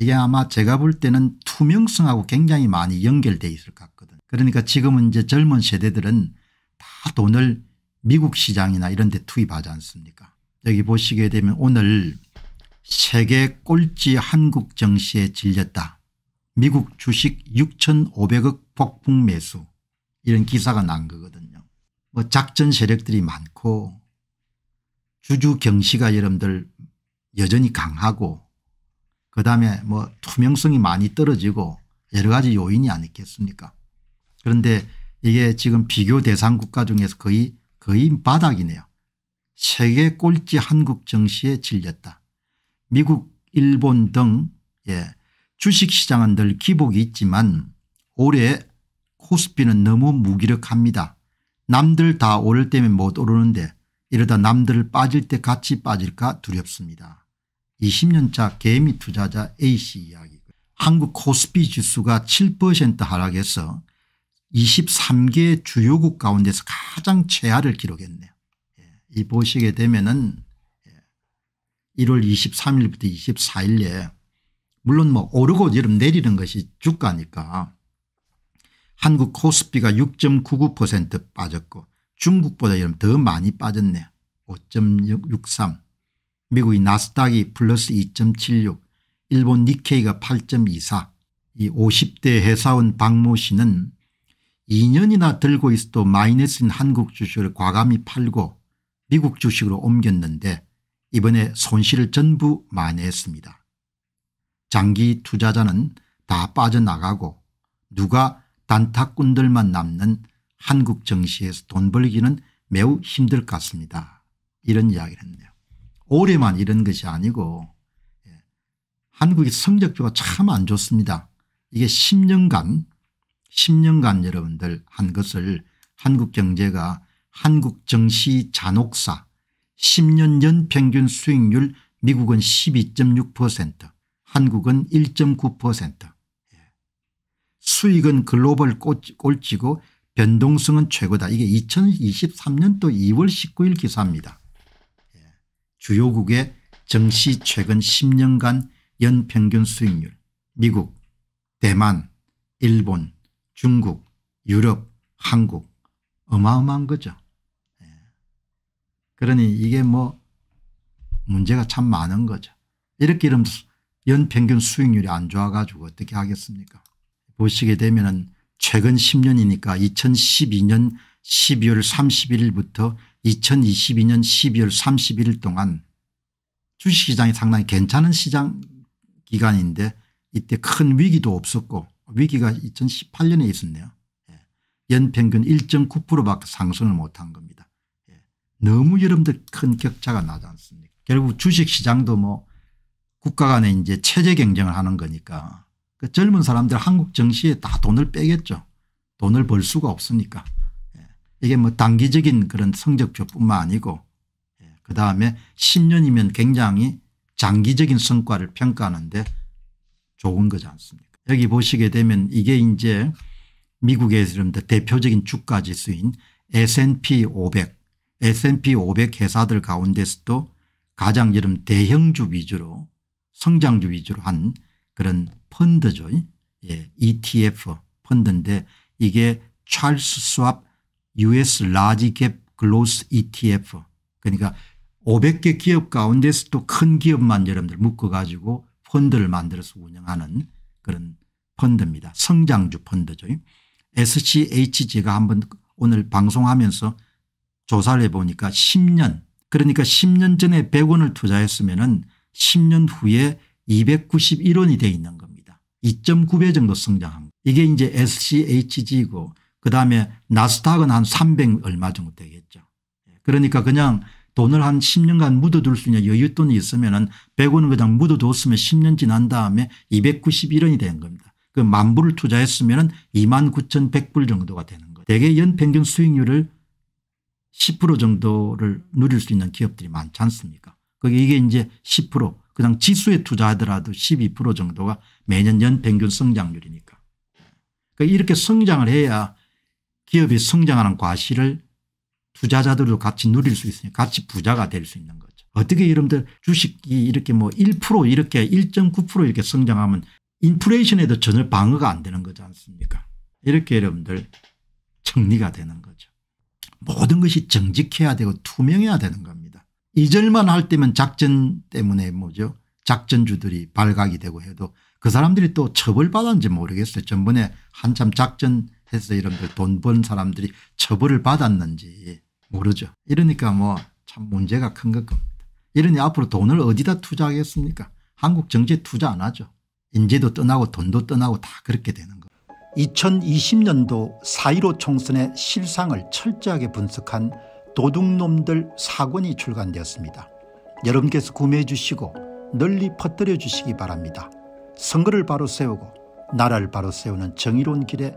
이게 아마 제가 볼 때는 투명성하고 굉장히 많이 연결돼 있을 것 같거든. 그러니까 지금은 이제 젊은 세대들은 다 돈을 미국 시장이나 이런 데 투입하지 않습니까 여기 보시게 되면 오늘 세계 꼴찌 한국 정시에 질렸다. 미국 주식 6,500억 폭풍 매수 이런 기사가 난 거거든요. 뭐 작전 세력들이 많고 주주 경시가 여러분들 여전히 강하고 그다음에 뭐 투명성이 많이 떨어지고 여러 가지 요인이 아니겠습니까 그런데 이게 지금 비교 대상 국가 중에서 거의 거의 바닥이네요. 세계 꼴찌 한국 정시에 질렸다. 미국 일본 등 예, 주식시장은 늘 기복이 있지만 올해 코스피는 너무 무기력합니다. 남들 다 오를 때면 못 오르는데 이러다 남들 빠질 때 같이 빠질까 두렵습니다. 20년차 개미 투자자 A씨 이야기 한국 코스피 지수가 7% 하락해서 23개 주요국 가운데서 가장 최하를 기록했네요. 예, 이 보시게 되면은 1월 예, 23일부터 24일에 물론 뭐 오르고 이름 내리는 것이 주가니까 한국 코스피가 6.99% 빠졌고 중국보다 이름 더 많이 빠졌네요. 5.63 미국의 나스닥이 플러스 2.76 일본 니케이가 8.24이 50대 회사원 박모 씨는 2년이나 들고 있어도 마이너스인 한국 주식을 과감히 팔고 미국 주식으로 옮겼는데 이번에 손실을 전부 만회했습니다. 장기 투자자는 다 빠져나가고 누가 단타꾼들만 남는 한국 정시에서 돈 벌기는 매우 힘들 것 같습니다. 이런 이야기를 했네요. 올해만 이런 것이 아니고 예, 한국의 성적표가 참 안 좋습니다. 이게 10년간 10년간 여러분들 한 것을 한국 경제가 한국 정시 잔혹사 10년 연 평균 수익률 미국은 12.6% 한국은 1.9% 예. 수익은 글로벌 꼴찌고 변동성은 최고다. 이게 2023년도 2월 19일 기사입니다. 주요국의 정시 최근 10년간 연평균 수익률 미국, 대만, 일본, 중국, 유럽, 한국 어마어마한 거죠. 예. 그러니 이게 뭐 문제가 참 많은 거죠. 이렇게 이러면 연평균 수익률이 안 좋아가지고 어떻게 하겠습니까 보시게 되면 은 최근 10년이니까 2012년 12월 31일부터 2022년 12월 31일 동안 주식시장이 상당히 괜찮은 시장 기간인데 이때 큰 위기도 없었고 위기가 2018년에 있었네요. 예. 연평균 1.9%밖에 상승을 못 한 겁니다. 예. 너무 여러분들 큰 격차가 나지 않습니까 결국 주식시장도 뭐 국가 간에 이제 체제 경쟁을 하는 거니까 그 젊은 사람들 한국 정시에 다 돈을 빼겠죠. 돈을 벌 수가 없으니까. 이게 뭐 단기적인 그런 성적표뿐만 아니고 예, 그다음에 10년이면 굉장히 장기적인 성과를 평가하는데 좋은 거지 않습니까 여기 보시게 되면 이게 이제 미국에서 대표적인 주가 지수인 S&P 500 S&P 500 회사들 가운데서도 가장 이름 대형주 위주로 성장주 위주로 한 그런 펀드죠. 예, ETF 펀드인데 이게 찰스 스왑 US 라지 갭 글로스 ETF 그러니까 500개 기업 가운데서 또 큰 기업만 여러분들 묶어가지고 펀드를 만들어서 운영하는 그런 펀드입니다. 성장주 펀드죠. SCHG가 한번 오늘 방송하면서 조사를 해보니까 10년 그러니까 10년 전에 100원을 투자했으면 10년 후에 291원이 돼 있는 겁니다. 2.9배 정도 성장합니 이게 이제 SCHG고 그다음에 나스닥은 한 300 얼마 정도 되겠죠. 그러니까 그냥 돈을 한 10년간 묻어둘 수 있는 여윳돈이 있으면 은 100원을 그냥 묻어뒀으면 10년 지난 다음에 291원이 되는 겁니다. 그 만불을 투자했으면 29,100불 정도가 되는 거예요. 대개 연평균 수익률을 10% 정도를 누릴 수 있는 기업들이 많지 않습니까 그게 이게 이제 10% 그냥 지수에 투자하더라도 12% 정도가 매년 연평균 성장률이니까. 그러니까 이렇게 성장을 해야 기업이 성장하는 과실을 투자자들도 같이 누릴 수 있으니 같이 부자가 될 수 있는 거죠. 어떻게 여러분들 주식이 이렇게 뭐 1% 이렇게 1.9% 이렇게 성장하면 인플레이션에도 전혀 방어가 안 되는 거지 않습니까 이렇게 여러분들 정리가 되는 거죠. 모든 것이 정직해야 되고 투명해야 되는 겁니다. 이절만할 때면 작전 때문에 뭐죠 작전주들이 발각이 되고 해도 그 사람들이 또 처벌받았는지 모르겠어요. 전번에 한참 작전 해서 이런들 돈번 사람들이 처벌을 받았는지 모르죠. 이러니까 뭐 참 문제가 큰 것 겁니다. 이러니 앞으로 돈을 어디다 투자하겠습니까? 한국 정치에 투자 안 하죠. 인재도 떠나고 돈도 떠나고 다 그렇게 되는 거예요. 2020년도 4.15 총선의 실상을 철저하게 분석한 도둑놈들 사권이 출간되었습니다. 여러분께서 구매해 주시고 널리 퍼뜨려 주시기 바랍니다. 선거를 바로 세우고 나라를 바로 세우는 정의로운 길에